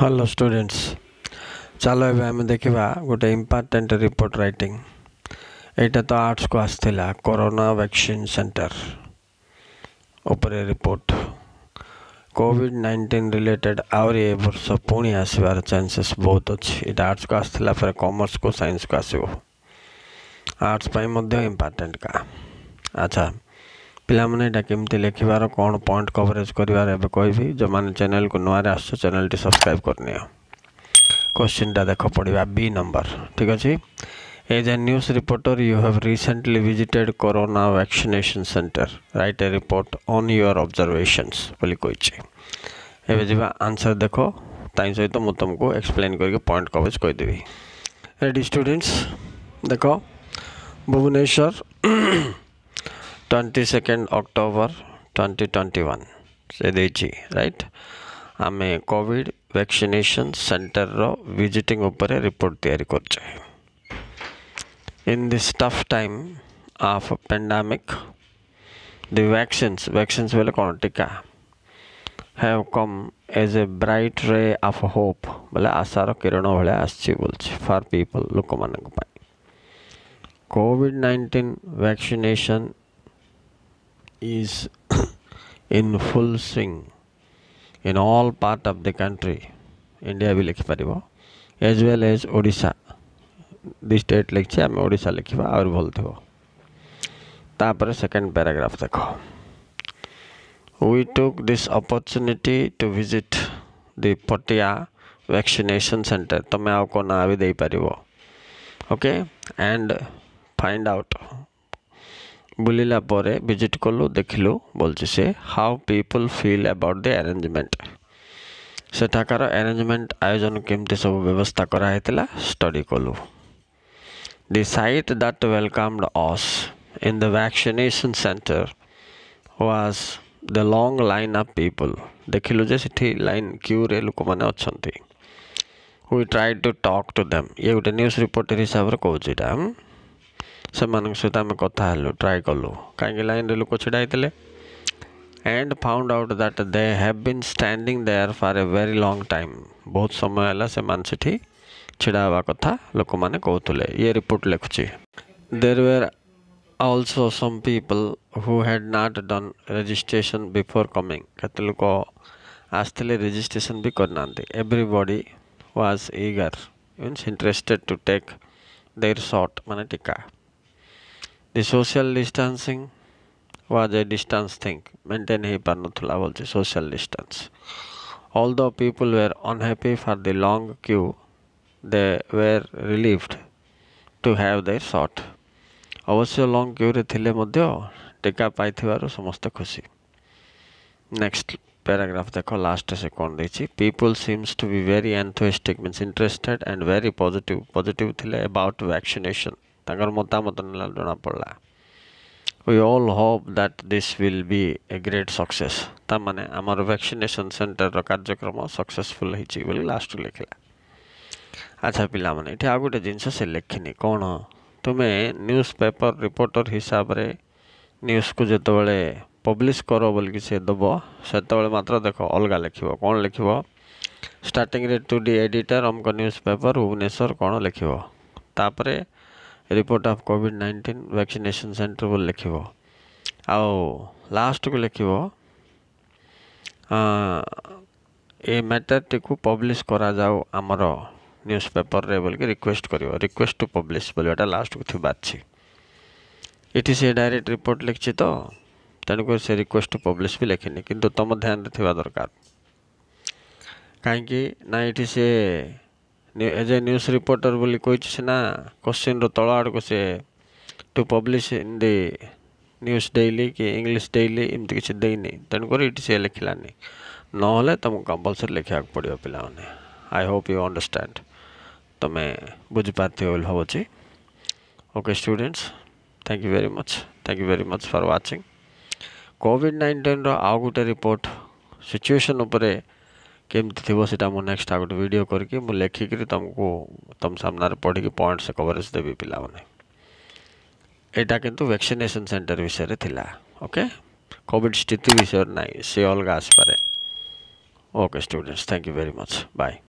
Hello students चलो आम देखा गोटे इम्पोर्टाट रिपोर्ट रईटिंग यहाँ तो आर्ट्स को आसला कोरोना वैक्सीन सेंटर उपरे रिपोर्ट कोविड नाइंटीन रिलेटेड आवरी वर्ष पुणी आसवर चानसेस बहुत अच्छे ये आर्ट्स को आसला फिर कमर्स को सैंस को आसो आर्ट्स इम्पोर्टाट का अच्छा ପିଲାମାନେ ଏଇଟା କେମିତି ଲେଖିବାର କ'ଣ ପଏଣ୍ଟ କଭରେଜ୍ କରିବାର ଏବେ କହିବି ଯେଉଁମାନେ ଚ୍ୟାନେଲ୍କୁ ନୂଆରେ ଆସୁଛ ଚ୍ୟାନେଲ୍ଟି ସବସ୍କ୍ରାଇବ୍ କରିନିଅ କୋଶ୍ଚିନ୍ଟା ଦେଖ ପଡ଼ିବା ବି ନମ୍ବର ଠିକ୍ ଅଛି As a news reporter, you have recently visited Corona Vaccination Center. Write a report on your observations. ବୋଲି କହିଛି ଏବେ ଯିବା ଆନ୍ସର୍ ଦେଖ ତାହିଁ ସହିତ ମୁଁ ତୁମକୁ ଏକ୍ସପ୍ଲେନ୍ କରିକି ପଏଣ୍ଟ କଭରେଜ୍ କହିଦେବି ରେଡ଼ି ଷ୍ଟୁଡେଣ୍ଟସ୍ ଦେଖ Bhubaneswar twenty second October twenty twenty one से ଦେଇଛି ରାଇଟ୍ ଆମେ କୋଭିଡ଼ ଭ୍ୟାକ୍ସିନେସନ୍ ସେଣ୍ଟରର ଭିଜିଟିଂ ଉପରେ ରିପୋର୍ଟ ତିଆରି କରୁଛେ in this tough time of pandemic the vaccines vaccines ବୋଲେ କ'ଣ ଟୀକା have come as a bright ray of hope ବୋଲେ ଆଶାର କିରଣ ଭଳିଆ ଆସିଛି ବୋଲୁଛି ଫର୍ ପିପଲ୍ ଲୋକମାନଙ୍କ ପାଇଁ Covid nineteen vaccination is in full swing in all part of the country. India भी लिखिପାରିବ as well as Odisha the state ଲେଖିଛି ଆମେ ଓଡ଼ିଶା ଲେଖିବା aur ଭଲ ଥିବ ତାପରେ ସେକେଣ୍ଡ ପ୍ୟାରାଗ୍ରାଫ୍ ଦେଖ We took this opportunity to visit the Potia vaccination center. tumhe aapko na bhi dei paribo okay? And find out ବୁଲିଲା ପରେ ଭିଜିଟ୍ କଲୁ ଦେଖିଲୁ ବୋଲୁଛି ସେ how people feel about the arrangement ସେଠାକାର ଆରେଞ୍ଜମେଣ୍ଟ ଆୟୋଜନ କେମିତି ସବୁ ବ୍ୟବସ୍ଥା କରାହେଇଥିଲା ଷ୍ଟଡ଼ି କଲୁ ଦି side that welcomed us in the vaccination centre was the long line of people ଦେଖିଲୁ ଯେ ସେଠି ଲାଇନ୍ କ୍ୟୁରେ ଲୋକମାନେ ଅଛନ୍ତି we try to talk to them ଇଏ ଗୋଟେ ନ୍ୟୁଜ୍ ରିପୋର୍ଟର ହିସାବରେ କହୁଛି ଏଇଟା से ସହିତ सहित आम कथल ट्राए कलु कहीं लाइन रे लोक ढाई and found out that they have been standing there for a very long time बहुत समय है से हवा कथा लोक मैंने कहते ये रिपोर्ट लिखुची there were also some people who had not done registration before coming कत लोक आसते रजिस्ट्रेशन भी करना everybody was eager mean interested to take their shot माने टीका The social distancing was a distance thing. Maintain Hipanutula was a social distance. Although people were unhappy for the long queue, they were relieved to have their shot. ଅବଶ୍ୟ long କ୍ୟୁରେ ଥିଲେ ମଧ୍ୟ ଟୀକା ପାଇଥିବାରୁ ସମସ୍ତେ ଖୁସି ନେକ୍ସଟ ପ୍ୟାରାଗ୍ରାଫ୍ ଦେଖ ଲାଷ୍ଟରେ ସେ କ'ଣ ଦେଇଛି people seems to be very enthusiastic means interested and very positive positive ଥିଲେ ଆବାଉଟ୍ ଭ୍ୟାକ୍ସିନେସନ୍ ତାଙ୍କର ମତାମତ ନେଲା ଜଣାପଡ଼ିଲା we all hope that this will be a great success ତାମାନେ ଆମର ଭ୍ୟାକ୍ସିନେସନ୍ ସେଣ୍ଟରର କାର୍ଯ୍ୟକ୍ରମ ସକ୍ସେସଫୁଲ୍ ହେଇଛି ବୋଲି ଲାଷ୍ଟକୁ ଲେଖିଲା ଆଚ୍ଛା ପିଲାମାନେ ଏଠି ଆଉ ଗୋଟେ ଜିନିଷ ସେ ଲେଖିନି କ'ଣ ତୁମେ ନ୍ୟୁଜ୍ ପେପର୍ ରିପୋର୍ଟର ହିସାବରେ ନ୍ୟୁଜ୍କୁ ଯେତେବେଳେ ପବ୍ଲିଶ୍ କର ବୋଲିକି ସେ ଦେବ ସେତେବେଳେ ମାତ୍ର ଦେଖ ଅଲଗା ଲେଖିବ କ'ଣ ଲେଖିବ ଷ୍ଟାର୍ଟିଂରେ ଟୁ ଡି ଏଡ଼ିଟର୍ ଅମକ ନ୍ୟୁଜ୍ ପେପର୍ ଭୁବନେଶ୍ୱର କ'ଣ ଲେଖିବ ତାପରେ report of Covid nineteen vaccination centre बोल लिख लास्ट को लिख ये मैटर टी को पब्लीश करा जाओ आमर न्यूज पेपर रे बोल के रिक्वेस्ट कर रिक्वेस्ट टू पब्लीश बोल लास्ट को अच्छी ये तो, से डायरेक्ट रिपोर्ट लिखी तो तेणुक से रिक्वेस्ट टू पब्लीश भी लिखिनी कितु तुम ध्यान थी दरकार कहीं ना ये एज ए न्यूज रिपोर्टर बोली कही क्वेश्चन आड़ को see to publish in the news daily कि इंग्लीश डेली एमती किसी देनी तेणुक ये लिखलानी ना तुमको कंपलसरी लिखा पड़ो पाने आई होप यू अंडरस्टैंड तुम्हें बुझिपारी भावी okay students thank you very much thank you very much for watching Covid nineteen रो गोटे रिपोर्ट सिचुएशन सीचुएसन କେମିତି ଥିବ ସେଇଟା ମୁଁ ନେକ୍ସଟ୍ ଆଉ ଗୋଟେ ଭିଡ଼ିଓ କରିକି ମୁଁ ଲେଖିକିରି ତୁମକୁ ତୁମ ସାମ୍ନାରେ ପଢ଼ିକି ପଏଣ୍ଟସ୍ କଭରେଜ୍ ଦେବି ପିଲାମାନେ ଏଇଟା କିନ୍ତୁ ଭ୍ୟାକ୍ସିନେସନ୍ ସେଣ୍ଟର ବିଷୟରେ ଥିଲା ଓକେ କୋଭିଡ଼ ସ୍ଥିତି ବିଷୟରେ ନାହିଁ ସେ ଅଲଗା ଆସିପାରେ okay students thank you very much bye